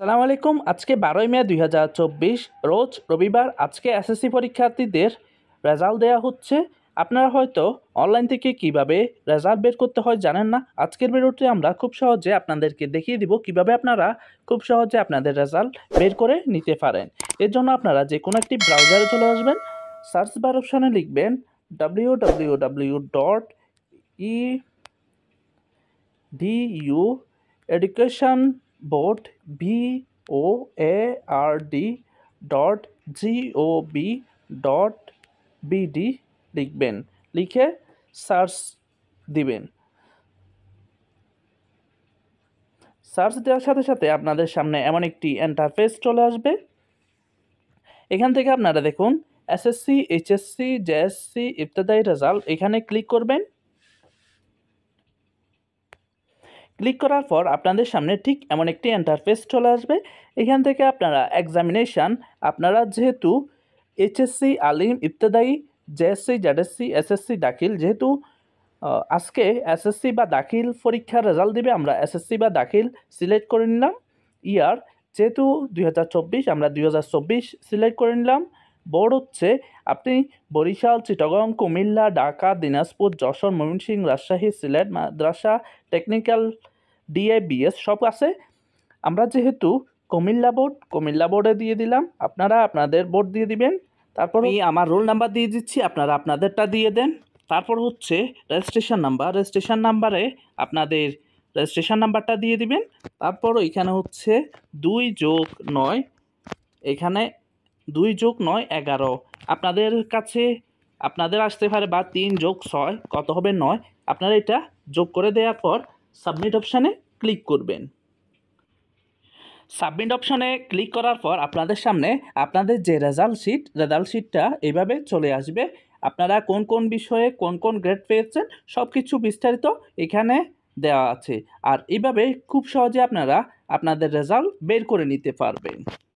সালাম আলাইকুম আজকে বারোই মে দুই রোজ রবিবার আজকে এসএসসি পরীক্ষার্থীদের রেজাল্ট দেয়া হচ্ছে আপনারা হয়তো অনলাইন থেকে কিভাবে রেজাল্ট বের করতে হয় জানেন না আজকের বেরোতে আমরা খুব সহজে আপনাদেরকে দেখিয়ে দিব কিভাবে আপনারা খুব সহজে আপনাদের রেজাল্ট বের করে নিতে পারেন এর জন্য আপনারা যে কোনো একটি ব্রাউজারে চলে আসবেন সার্চ বার অপশানে লিখবেন W W W dot E D U education board V O A R D dot O B dot BD লিখবেন লিখে সার্চ দিবেন সার্চ দেওয়ার সাথে সাথে আপনাদের সামনে এমন একটি এন্টারফেস চলে আসবে এখান থেকে আপনারা দেখুন এসএসসি এইচএসসি জেএসসি ইত্যাদি রেজাল্ট এখানে ক্লিক করবেন ক্লিক করার পর আপনাদের সামনে ঠিক এমন একটি এন্টারফেস চলে আসবে এখান থেকে আপনারা এক্সামিনেশান আপনারা যেহেতু এইচএসসি আলিম ইবতদায়ী জেএসসি জেডএসসি এসএসসি দাখিল যেহেতু আজকে এসএসসি বা দাখিল পরীক্ষার রেজাল্ট দিবে আমরা এসএসসি বা দাখিল সিলেক্ট করে নিলাম ইয়ার যেহেতু দুই আমরা দুই সিলেক্ট করে নিলাম বোর্ড হচ্ছে আপনি বরিশাল চিটাগং কুমিল্লা ঢাকা দিনাজপুর যশোর ময়মনসিংহ রাজশাহী সিলেট মাদ্রাসা টেকনিক্যাল ডিএবিএস সব আছে আমরা যেহেতু কুমিল্লা বোর্ড কুমিল্লা বোর্ডে দিয়ে দিলাম আপনারা আপনাদের বোর্ড দিয়ে দিবেন তারপর আমি আমার রোল নাম্বার দিয়ে দিচ্ছি আপনারা আপনাদেরটা দিয়ে দেন তারপর হচ্ছে রেজিস্ট্রেশন নাম্বার রেজিস্ট্রেশন নাম্বারে আপনাদের রেজিস্ট্রেশন নাম্বারটা দিয়ে দিবেন তারপর এখানে হচ্ছে দুই যোগ নয় এখানে দুই যোগ নয় এগারো আপনাদের কাছে আপনাদের আসতে পারে বা তিন যোগ ছয় কত হবে নয় আপনারা এটা যোগ করে দেওয়ার পর সাবমিট অপশানে ক্লিক করবেন সাবমিট অপশানে ক্লিক করার পর আপনাদের সামনে আপনাদের যে রেজাল্ট শিট রেজাল্ট শিটটা এইভাবে চলে আসবে আপনারা কোন কোন বিষয়ে কোন কোন গ্রেড পেয়েছেন সব কিছু বিস্তারিত এখানে দেওয়া আছে আর এইভাবে খুব সহজে আপনারা আপনাদের রেজাল্ট বের করে নিতে পারবেন